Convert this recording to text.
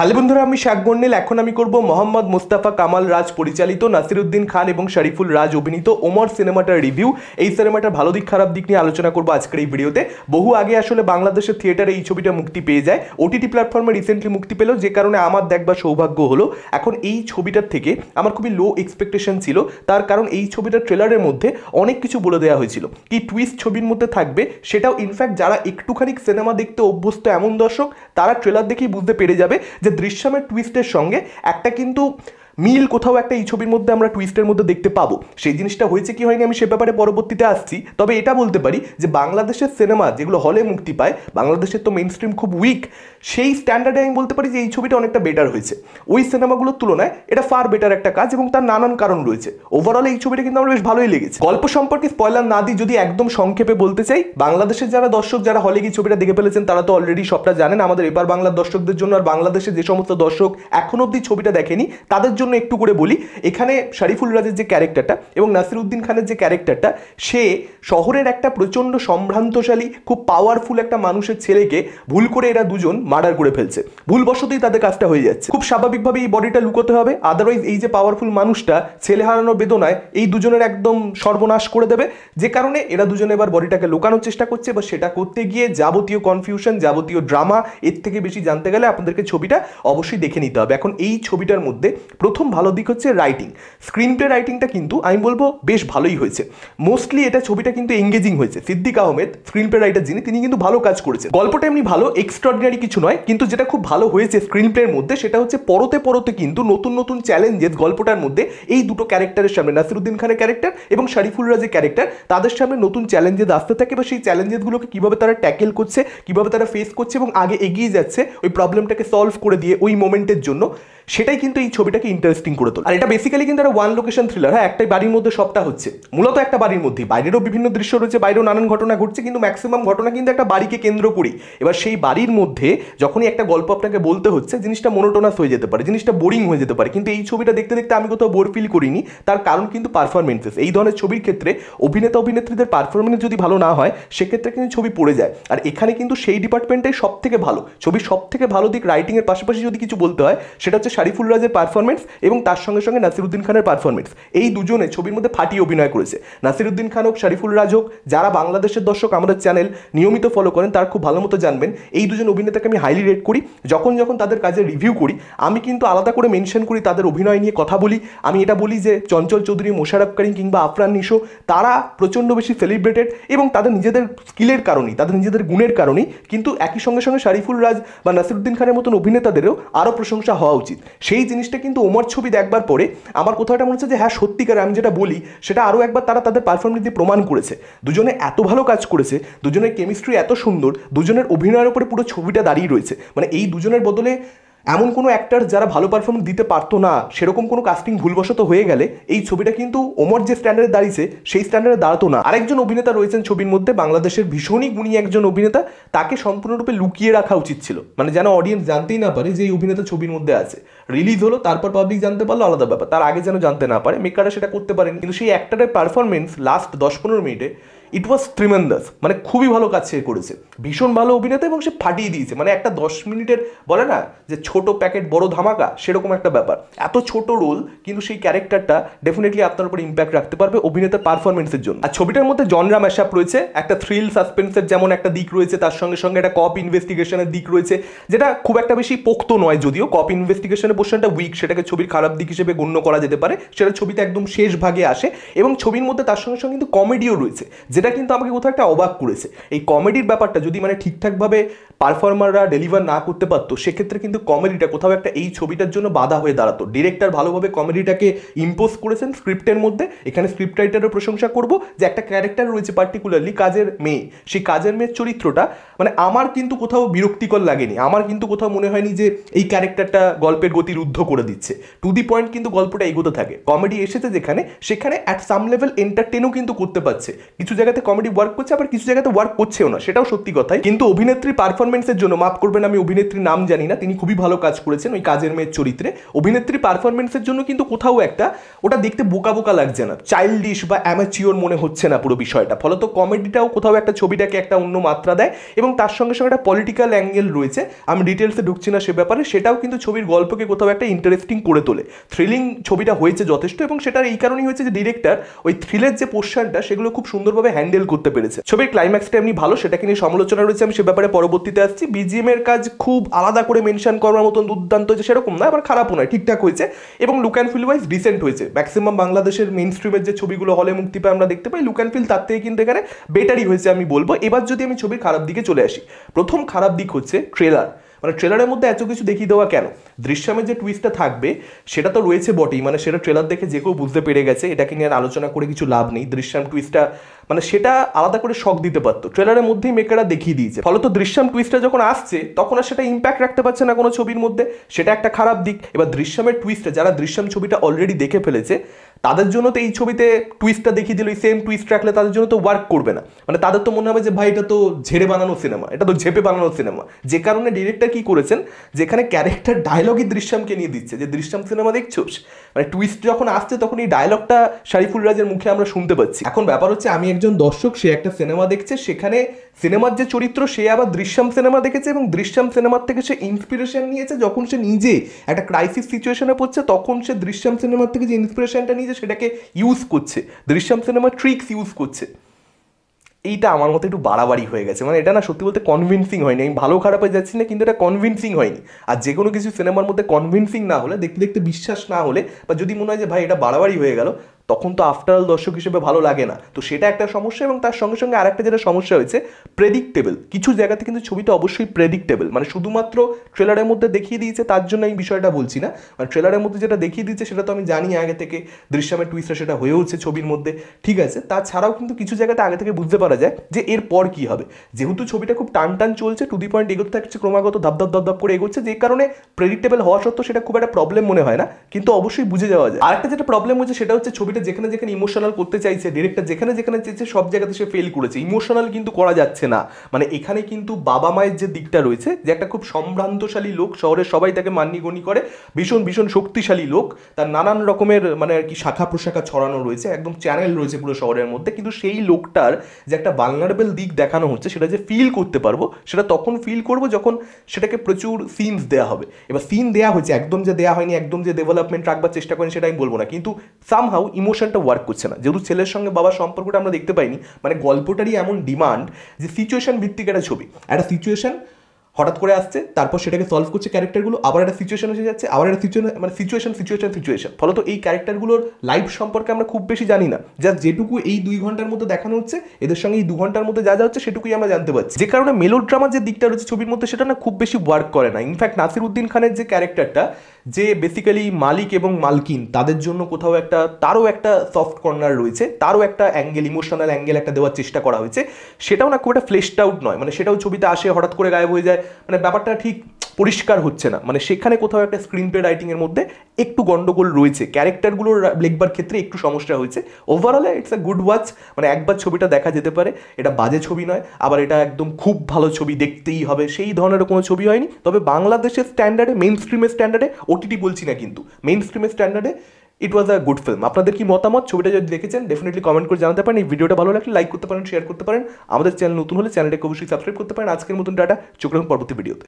hello বন্ধুরা আমি শাক বর্ণিল এখন আমি করব মোহাম্মদ মুস্তাফা কামাল রাজ পরিচালিত নাসিরুদ্দিন খান এবং শরীফুল রাজ অভিনীত ওমর সিনেমাটার রিভিউ এই সিনেমাটার ভালো দিক খারাপ দিক নিয়ে আলোচনা করবো আজকের এই ভিডিওতে বহু আগে আসলে বাংলাদেশের থিয়েটারে এই ছবিটা মুক্তি পেয়ে যায় ওটিটি প্ল্যাটফর্মে রিসেন্টলি মুক্তি পেল যে কারণে আমার দেখবার সৌভাগ্য হলো এখন এই ছবিটার থেকে আমার খুবই লো এক্সপেকটেশন ছিল তার কারণ এই ছবিটার ট্রেলারের মধ্যে অনেক কিছু বলে দেওয়া হয়েছিল কি টুইস্ট ছবির মধ্যে থাকবে সেটাও ইনফ্যাক্ট যারা একটুখানি সিনেমা দেখতে অভ্যস্ত এমন দর্শক তারা ট্রেলার দেখেই বুঝতে পেরে যাবে যে দৃশ্যমের টুইস্টের সঙ্গে একটা কিন্তু মিল কোথাও একটা এই ছবির মধ্যে আমরা টুইস্টের মধ্যে দেখতে পাবো সেই জিনিসটা হয়েছে কি হয়নি আমি সে ব্যাপারে পরবর্তীতে আসছি তবে এটা বলতে পারি যে বাংলাদেশের সিনেমা যেগুলো হলে মুক্তি পায় বাংলাদেশের তো মেন স্ট্রিম খুব উইক সেই স্ট্যান্ডার্ডে আমি বলতে পারি যে এই ছবিটা অনেকটা বেটার হয়েছে ওই সিনেমাগুলোর তুলনায় এটা ফার বেটার একটা কাজ এবং তার নানান কারণ রয়েছে ওভারঅল এই ছবিটা কিন্তু আমার বেশ ভালোই লেগেছে গল্প সম্পর্কে স্পয়লার না দিই যদি একদম সংক্ষেপে বলতে চাই বাংলাদেশের যারা দর্শক যারা হলে গিয়ে ছবিটা দেখে ফেলেছেন তারা তো অলরেডি সবটা জানেন আমাদের এবার বাংলার দর্শকদের জন্য আর বাংলাদেশের যে সমস্ত দর্শক এখন অব্দি ছবিটা দেখেনি তাদের জন্য জন্য একটু করে বলি এখানে শরীফুল রাজের যে ক্যারেক্টারটা এবং নাসিরউদ্দিন খানের যে ক্যারেক্টারটা সে শহরের একটা প্রচণ্ড সম্ভ্রান্তশালী খুব পাওয়ারফুল একটা মানুষের ছেলেকে ভুল করে এরা দুজন মার্ডার করে ফেলছে ভুলবশতেই তাদের কাজটা হয়ে যাচ্ছে খুব স্বাভাবিকভাবে এই বডিটা লুকোতে হবে আদারওয়াইজ এই যে পাওয়ারফুল মানুষটা ছেলে হারানোর বেদনায় এই দুজনের একদম সর্বনাশ করে দেবে যে কারণে এরা দুজনে এবার বডিটাকে লুকানোর চেষ্টা করছে বা সেটা করতে গিয়ে যাবতীয় কনফিউশন যাবতীয় ড্রামা এর থেকে বেশি জানতে গেলে আপনাদেরকে ছবিটা অবশ্যই দেখে নিতে হবে এখন এই ছবিটার মধ্যে প্রথম ভালো দিক হচ্ছে রাইটিং স্ক্রিন প্লে রাইটিংটা কিন্তু আমি বলবো বেশ ভালোই হয়েছে মোস্টলি এটা ছবিটা কিন্তু এঙ্গেজিং হয়েছে Siddique Ahmed screenplay writer যিনি তিনি কিন্তু ভালো কাজ করেছে গল্পটা এমনি ভালো এক্সট্রাঅর্ডিনারি কিছু নয় কিন্তু যেটা খুব ভালো হয়েছে স্ক্রিন প্লের মধ্যে সেটা হচ্ছে পরতে পরতে কিন্তু নতুন নতুন চ্যালেঞ্জেস গল্পটার মধ্যে এই দুটো ক্যারেক্টারের সামনে নাসিরুদ্দিন খানের ক্যারেক্টার এবং শারিফুল রাজের ক্যারেক্টার তাদের সামনে নতুন চ্যালেঞ্জেস আসতে থাকে বা সেই চ্যালেঞ্জেসগুলোকে কীভাবে তারা ট্যাকেল করছে কীভাবে তারা ফেস করছে এবং আগে এগিয়ে যাচ্ছে ওই প্রবলেমটাকে সলভ করে দিয়ে ওই মোমেন্টের জন্য সেটাই কিন্তু এই ছবিটাকে ইন্টারেস্টিং করে তোলে আর এটা বেসিক্যালি কিন্তু একটা ওয়ান লোকেশন থ্রিলার হ্যাঁ একটাই বাড়ির মধ্যে সবটা হচ্ছে মূলত একটা বাড়ির মধ্যে বাইরেরও বিভিন্ন দৃশ্য রয়েছে বাইরেও নানান ঘটনা ঘটছে কিন্তু ম্যাক্সিমাম ঘটনা কিন্তু একটা বাড়িকে কেন্দ্র করি এবার সেই বাড়ির মধ্যে যখনই একটা গল্প আপনাকে বলতে হচ্ছে জিনিসটা মনোটোনাস হয়ে যেতে পারে জিনিসটা বোরিং হয়ে যেতে পারে কিন্তু এই ছবিটা দেখতে দেখতে আমি কোথাও বোর ফিল করিনি তার কারণ কিন্তু পারফরমেন্সেস এই ধরনের ছবির ক্ষেত্রে অভিনেতা অভিনেত্রীদের পারফরমেন্স যদি ভালো না হয় সেক্ষেত্রে কিন্তু ছবি পড়ে যায় আর এখানে কিন্তু সেই ডিপার্টমেন্টটাই সব থেকে ভালো ছবির সব থেকে ভালো দিক রাইটিংয়ের পাশাপাশি যদি কিছু বলতে হয় সেটা হচ্ছে শারিফুল রাজের পারফরমেন্স এবং তার সঙ্গে সঙ্গে নাসিরুদ্দিন খানের পারফরমেন্স এই দুজনে ছবির মধ্যে ফাটিয়ে অভিনয় করেছে নাসিরুদ্দিন খান হোক শারিফুল রাজ হোক যারা বাংলাদেশের দর্শক আমাদের চ্যানেল নিয়মিত ফলো করেন তারা খুব ভালো মতো জানবেন এই দুজন অভিনেতাকে আমি হাইলি রেট করি যখন যখন তাদের কাজে রিভিউ করি আমি কিন্তু আলাদা করে মেনশন করি তাদের অভিনয় নিয়ে কথা বলি আমি এটা বলি যে চঞ্চল চৌধুরী মোশারফ করিম কিংবা আফরান নিশো তারা প্রচণ্ড বেশি সেলিব্রেটেড এবং তাদের নিজেদের স্কিলের কারণেই তাদের নিজেদের গুণের কারণেই কিন্তু একই সঙ্গে সঙ্গে শারিফুল রাজ বা নাসিরুদ্দিন খানের মতন অভিনেতাদেরও আরও প্রশংসা হওয়া উচিত সেই জিনিসটা কিন্তু ওমর ছবি দেখবার পরে আমার কোথাও এটা মনে হচ্ছে যে হ্যাঁ সত্যিকার আমি যেটা বলি সেটা আরও একবার তারা তাদের পারফরমেন্স দিয়ে প্রমাণ করেছে দুজনে এত ভালো কাজ করেছে দুজনের কেমিস্ট্রি এত সুন্দর দুজনের অভিনয়ের উপরে পুরো ছবিটা দাঁড়িয়ে রয়েছে মানে এই দুজনের বদলে এমন কোনো অ্যাক্টার যারা ভালো পারফর্ম দিতে পারতো না সেরকম কোনো কাস্টিং ভুলবশত হয়ে গেলে এই ছবিটা কিন্তু ওমর যে স্ট্যান্ডার্ডে দাঁড়িয়েছে সেই স্ট্যান্ডার্ডে দাঁড়াতো না আরেকজন অভিনেতা রয়েছেন ছবির মধ্যে বাংলাদেশের ভীষণই গুণী একজন অভিনেতা তাকে সম্পূর্ণরূপে লুকিয়ে রাখা উচিত ছিল মানে যেন অডিয়েন্স জানতেই না পারে যে এই অভিনেতা ছবির মধ্যে আছে রিলিজ হলো তারপর পাবলিক জানতে পারলো আলাদা ব্যাপার তার আগে যেন জানতে না পারে মেকাররা সেটা করতে পারেন কিন্তু সেই অ্যাক্টারের পারফরমেন্স লাস্ট দশ পনেরো মিনিটে ইট ওয়াজ ট্রিমেন্ডাস মানে খুবই ভালো কাজ সে করেছে ভীষণ ভালো অভিনেতা এবং সে ফাটিয়ে দিয়েছে মানে একটা দশ মিনিটের বলে না যে ছোট প্যাকেট বড় ধামাকা সেরকম একটা ব্যাপার এত ছোট রোল কিন্তু সেই ক্যারেক্টারটা ডেফিনেটলি আপনার উপর ইম্প্যাক্ট রাখতে পারবে অভিনেতার পারফরমেন্সের জন্য আর ছবিটার মধ্যে জনরা ম্যাশআপ রয়েছে একটা থ্রিল সাসপেন্সের যেমন একটা দিক রয়েছে তার সঙ্গে সঙ্গে একটা কপ ইনভেস্টিগেশনের দিক রয়েছে যেটা খুব একটা বেশি পোক্ত নয় যদিও কপ ইনভেস্টিগেশনের পোর্শনটা উইক সেটাকে ছবির খারাপ দিক হিসেবে গণ্য করা যেতে পারে সেটা ছবিতে একদম শেষ ভাগে আসে এবং ছবির মধ্যে তার সঙ্গে সঙ্গে কিন্তু কমেডিও রয়েছে সেটা কিন্তু আমাকে কোথাও একটা অবাক করেছে এই কমেডির ব্যাপারটা যদি মানে ঠিকঠাকভাবে পারফর্মাররা ডেলিভার না করতে পারতো সেক্ষেত্রে কিন্তু কমেডিটা কোথাও একটা এই ছবিটার জন্য বাধা হয়ে দাঁড়াতো ডিরেক্টর ভালোভাবে কমেডিটাকে ইম্পোজ করেছেন স্ক্রিপ্টের মধ্যে এখানে স্ক্রিপ্ট রাইটারও প্রশংসা করব যে একটা ক্যারেক্টার রয়েছে পার্টিকুলারলি কাজের মেয়ে সেই কাজের মেয়ের চরিত্রটা মানে আমার কিন্তু কোথাও বিরক্তিকর লাগেনি আমার কিন্তু কোথাও মনে হয়নি যে এই ক্যারেক্টারটা গল্পের গতি রুদ্ধ করে দিচ্ছে টু দি পয়েন্ট কিন্তু গল্পটা এগোতে থাকে কমেডি এসেছে যেখানে সেখানে অ্যাট সাম লেভেল এন্টারটেনও কিন্তু করতে পারছে কিছু জায়গাতে কমেডি ওয়ার্ক করছে আবার কিছু জায়গাতে ওয়ার্ক করছেও না সেটাও সত্যি কথাই কিন্তু অভিনেত্রী পারফর্ম পারফরমেন্সের জন্য মাফ করবেন আমি অভিনেত্রীর নাম জানি না তিনি খুবই ভালো কাজ করেছেন ওই কাজের মেয়ের চরিত্রে অভিনেত্রী পারফরমেন্সের জন্য কিন্তু কোথাও একটা ওটা দেখতে বোকা বোকা লাগছে না চাইল্ডিশ বা অ্যামাচিওর মনে হচ্ছে না পুরো বিষয়টা ফলত কমেডিটাও কোথাও একটা ছবিটাকে একটা অন্য মাত্রা দেয় এবং তার সঙ্গে সঙ্গে একটা পলিটিক্যাল অ্যাঙ্গেল রয়েছে আমি ডিটেলসে ঢুকছি না সে ব্যাপারে সেটাও কিন্তু ছবির গল্পকে কোথাও একটা ইন্টারেস্টিং করে তোলে থ্রিলিং ছবিটা হয়েছে যথেষ্ট এবং সেটার এই কারণেই হয়েছে যে ডিরেক্টর ওই থ্রিলের যে পোর্শনটা সেগুলো খুব সুন্দরভাবে হ্যান্ডেল করতে পেরেছে ছবির ক্লাইম্যাক্সটা এমনি ভালো সেটাকে নিয়ে সমালোচনা রয়েছে আমি সে ব্যাপারে পরবর্তী দিতে আসছি বিজিএম এর কাজ খুব আলাদা করে মেনশন করার মতন দুর্দান্ত হয়েছে সেরকম না আবার খারাপও নয় ঠিকঠাক হয়েছে এবং look and feel wise recent হয়েছে ম্যাক্সিমাম বাংলাদেশের মেন স্ট্রিমের যে ছবিগুলো হলে মুক্তি পায় আমরা দেখতে পাই লুক অ্যান্ড ফিল তার থেকে কিন্তু এখানে বেটারই হয়েছে আমি বলবো এবার যদি আমি ছবির খারাপ দিকে চলে আসি প্রথম খারাপ দিক হচ্ছে ট্রেলার মানে ট্রেলারের মধ্যে এত কিছু দেখিয়ে দেওয়া কেন দৃশ্যমের যে টুইস্টটা থাকবে সেটা তো রয়েছে বটেই মানে সেটা ট্রেলার দেখে যে কেউ বুঝতে পেরে গেছে এটাকে নিয়ে আলোচনা করে কিছু লাভ নেই দৃশ্যম টুইস্টটা মানে সেটা আলাদা করে শখ দিতে পারতো ট্রেলারের মধ্যেই মেকাররা দেখিয়ে দিয়েছে ফলত দৃশ্যম টুইস্টটা যখন আসছে তখন আর সেটা ইম্প্যাক্ট রাখতে পারছে না কোনো ছবির মধ্যে সেটা একটা খারাপ দিক এবার দৃশ্যমের টুইস্টটা যারা দৃশ্যম ছবিটা অলরেডি দেখে ফেলেছে তাদের জন্য তো এই ছবিতে টুইস্টটা দেখিয়ে দিল এই সেম টুইস্ট রাখলে তাদের জন্য তো ওয়ার্ক করবে না মানে তাদের তো মনে হবে যে ভাই এটা তো ঝেড়ে বানানো সিনেমা এটা তো ঝেপে বানানো সিনেমা যে কারণে ডিরেক্টর কি করেছেন যেখানে ক্যারেক্টার ডায়লগই দৃশ্যমকে নিয়ে দিচ্ছে যে দৃশ্যম সিনেমা দেখছোস মানে টুইস্ট যখন আসছে তখন এই ডায়লগটা শারিফুল রাজের মুখে আমরা শুনতে পাচ্ছি এখন ব্যাপার হচ্ছে আমি একজন দর্শক সে একটা সিনেমা দেখছে সেখানে সিনেমার যে চরিত্র সে আবার দৃশ্যম সিনেমা দেখেছে এবং দৃশ্যম সিনেমার থেকে সে ইন্সপিরেশন নিয়েছে যখন সে নিজে একটা ক্রাইসিস সিচুয়েশনে পড়ছে তখন সে দৃশ্যম সিনেমার থেকে যে ইন্সপিরেশনটা নিয়েছে সেটাকে ইউজ করছে দৃশ্যম সিনেমার ট্রিক্স ইউজ করছে এইটা আমার মতো একটু বাড়াবাড়ি হয়ে গেছে মানে এটা না সত্যি বলতে কনভিনসিং হয়নি আমি ভালো খারাপ হয়ে যাচ্ছি না কিন্তু এটা কনভিনসিং হয়নি আর যে কোনো কিছু সিনেমার মধ্যে কনভিনসিং না হলে দেখতে দেখতে বিশ্বাস না হলে বা যদি মনে হয় যে ভাই এটা বাড়াবাড়ি হয়ে গেল তখন তো আফটার দর্শক হিসেবে ভালো লাগে না তো সেটা একটা সমস্যা এবং তার সঙ্গে সঙ্গে আরেকটা যেটা সমস্যা হয়েছে প্রেডিক্টেবল কিছু জায়গাতে কিন্তু ছবিটা অবশ্যই প্রেডিক্টেবল মানে শুধুমাত্র ট্রেলারের মধ্যে দেখিয়ে দিয়েছে তার জন্য এই বিষয়টা বলছি না মানে ট্রেলারের মধ্যে যেটা দেখিয়ে দিয়েছে সেটা তো আমি জানি আগে থেকে দৃশ্যামের টুইস্টটা সেটা হয়েওছে ছবির মধ্যে ঠিক আছে তাছাড়াও কিন্তু কিছু জায়গাতে আগে থেকে বুঝতে পারা যায় যে এরপর কী হবে যেহেতু ছবিটা খুব টান টান চলছে টু দি পয়েন্ট এগোতে থাকছে ক্রমাগত ধাপ ধাপ ধাপ করে এগোচ্ছে যে কারণে প্রেডিক্টেবল হওয়া সত্ত্বেও সেটা খুব একটা প্রবলেম মনে হয় না কিন্তু অবশ্যই বুঝে যাওয়া যায় আরেকটা যেটা প্রবলেম হচ্ছে সেটা হচ্ছে ছবি মুভিটা যেখানে যেখানে ইমোশনাল করতে চাইছে ডিরেক্টর যেখানে যেখানে চেয়েছে সব জায়গাতে সে ফেল করেছে ইমোশনাল কিন্তু করা যাচ্ছে না মানে এখানে কিন্তু বাবা মায়ের যে দিকটা রয়েছে যে একটা খুব সম্ভ্রান্তশালী লোক শহরের সবাই তাকে মান্যিগণি করে ভীষণ ভীষণ শক্তিশালী লোক তার নানান রকমের মানে আর কি শাখা প্রশাখা ছড়ানো রয়েছে একদম চ্যানেল রয়েছে পুরো শহরের মধ্যে কিন্তু সেই লোকটার যে একটা বাংলারবেল দিক দেখানো হচ্ছে সেটা যে ফিল করতে পারবো সেটা তখন ফিল করব যখন সেটাকে প্রচুর সিনস দেওয়া হবে এবার সিন দেওয়া হয়েছে একদম যে দেওয়া হয়নি একদম যে ডেভেলপমেন্ট রাখবার চেষ্টা করেন সেটা আমি বলবো না কিন্তু সামহাউ ইমোশনটা ওয়ার্ক করছে না যেহেতু ছেলের সঙ্গে বাবার সম্পর্কটা আমরা দেখতে পাইনি মানে গল্পটারই এমন ডিমান্ড যে সিচুয়েশন ভিত্তিক একটা ছবি একটা সিচুয়েশন হঠাৎ করে আসছে তারপর সেটাকে সলভ করছে ক্যারেক্টারগুলো আবার একটা সিচুয়েশন এসে যাচ্ছে আবার একটা সিচুয়েশন মানে সিচুয়েশন সিচুয়েশন সিচুয়েশন ফলত এই ক্যারেক্টারগুলোর লাইফ সম্পর্কে আমরা খুব বেশি জানি না যা যেটুকু এই দুই ঘন্টার মধ্যে দেখানো হচ্ছে এদের সঙ্গে এই দু ঘন্টার মধ্যে যা যা হচ্ছে সেটুকুই আমরা জানতে পারছি যে কারণে মেলোড্রামার যে দিকটা রয়েছে ছবির মধ্যে সেটা না খুব বেশি ওয়ার্ক করে না ইনফ্যাক্ট নাসির উদ্দিন খানের যে ক্যারেক্টারটা যে বেসিক্যালি মালিক এবং মালকিন তাদের জন্য কোথাও একটা তারও একটা সফট কর্নার রয়েছে তারও একটা অ্যাঙ্গেল ইমোশনাল অ্যাঙ্গেল একটা দেওয়ার চেষ্টা করা হয়েছে সেটাও না খুব একটা ফ্লেশড আউট নয় মানে সেটাও ছবিতে আসে হঠাৎ করে গায়েব হয়ে যায় মানে ব্যাপারটা ঠিক পরিষ্কার হচ্ছে না মানে সেখানে কোথাও একটা স্ক্রিন প্লে রাইটিংয়ের মধ্যে একটু গন্ডগোল রয়েছে ক্যারেক্টারগুলোর লেখবার ক্ষেত্রে একটু সমস্যা হয়েছে ওভারঅলে ইটস আ গুড ওয়াচ মানে একবার ছবিটা দেখা যেতে পারে এটা বাজে ছবি নয় আবার এটা একদম খুব ভালো ছবি দেখতেই হবে সেই ধরনের কোনো ছবি হয়নি তবে বাংলাদেশের স্ট্যান্ডার্ডে মেন স্ট্রিমের স্ট্যান্ডার্ডে ওটিটি বলছি না কিন্তু মেন স্ট্রিমের স্ট্যান্ডার্ডে it was a good film আপনাদের কি মতামত ছবিটা যদি দেখেছেন ডেফিনেটলি কমেন্ট করে জানাতে পারেন এই ভিডিওটা ভালো লাগলে লাইক করতে পারেন শেয়ার করতে পারেন আমাদের চ্যানেল নতুন হলে চ্যানেলটাকে অবশ্যই সাবস্ক্রাইব করতে পারেন আজকের মতন ডাটা চোখ পরবর্তী ভিডিওতে